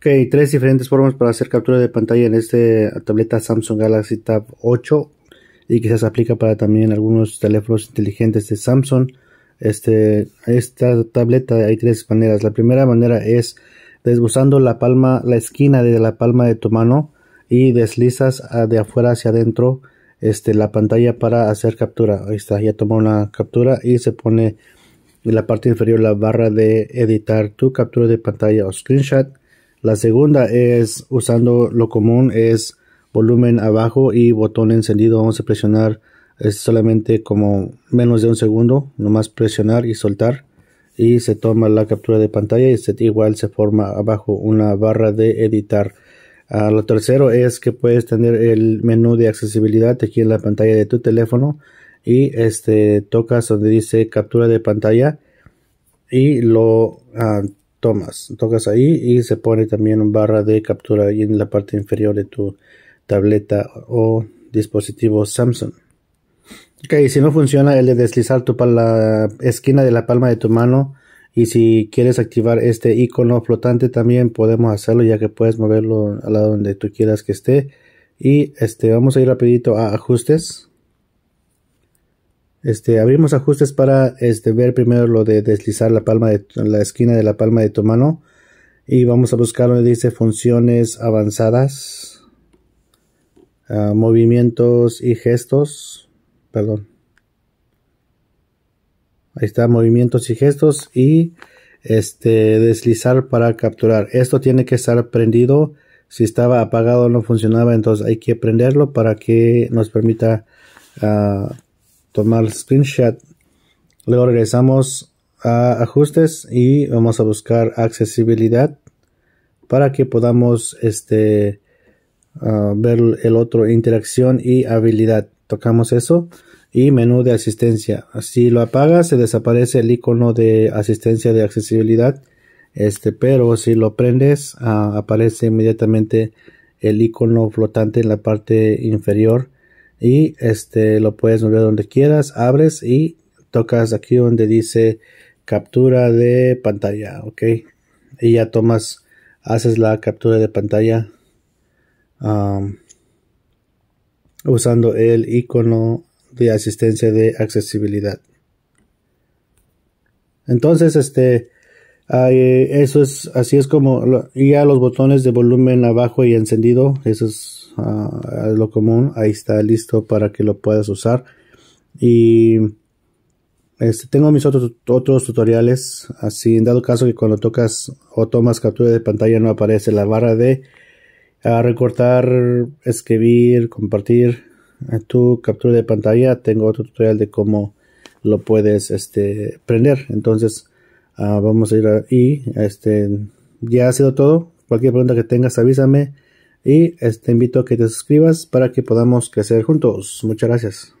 Ok, tres diferentes formas para hacer captura de pantalla en esta tableta Samsung Galaxy Tab 8 y quizás aplica para también algunos teléfonos inteligentes de Samsung. Este, esta tableta hay tres maneras. La primera manera es desbuzando la palma, la esquina de la palma de tu mano y deslizas ah, de afuera hacia adentro este, la pantalla para hacer captura. Ahí está, ya tomó una captura y se pone en la parte inferior la barra de editar tu captura de pantalla o screenshot la segunda es usando lo común es volumen abajo y botón encendido. Vamos a presionar solamente como menos de un segundo, nomás presionar y soltar y se toma la captura de pantalla y igual se forma abajo una barra de editar. Ah, lo tercero es que puedes tener el menú de accesibilidad aquí en la pantalla de tu teléfono y este tocas donde dice captura de pantalla y lo ah, tomas, tocas ahí y se pone también un barra de captura ahí en la parte inferior de tu tableta o dispositivo Samsung. Ok, si no funciona el de deslizar tu la esquina de la palma de tu mano y si quieres activar este icono flotante también podemos hacerlo ya que puedes moverlo a la donde tú quieras que esté. Y este, vamos a ir rapidito a ajustes. Este, abrimos ajustes para este, ver primero lo de deslizar la palma de la esquina de la palma de tu mano. Y vamos a buscar donde dice funciones avanzadas, ah, movimientos y gestos. Perdón. Ahí está, movimientos y gestos. Y este, deslizar para capturar. Esto tiene que estar prendido. Si estaba apagado no funcionaba, entonces hay que prenderlo para que nos permita ah, tomar el screenshot. Luego regresamos a ajustes y vamos a buscar accesibilidad para que podamos este, ah, ver el otro interacción y habilidad. Tocamos eso y menú de asistencia. Si lo apagas se desaparece el icono de asistencia de accesibilidad. Este, pero si lo prendes ah, aparece inmediatamente el icono flotante en la parte inferior y este lo puedes mover donde quieras, abres y tocas aquí donde dice captura de pantalla, ok, y ya tomas, haces la captura de pantalla um, usando el icono de asistencia de accesibilidad. Entonces, este, eso es, así es como, y ya los botones de volumen abajo y encendido, eso es Ah, lo común, ahí está listo para que lo puedas usar. Y este, tengo mis otros, otros tutoriales, así en dado caso que cuando tocas o tomas captura de pantalla no aparece la barra de ah, recortar, escribir, compartir eh, tu captura de pantalla. Tengo otro tutorial de cómo lo puedes este, prender. Entonces ah, vamos a ir ahí. Este, ya ha sido todo. Cualquier pregunta que tengas avísame y te este, invito a que te suscribas para que podamos crecer juntos. Muchas gracias.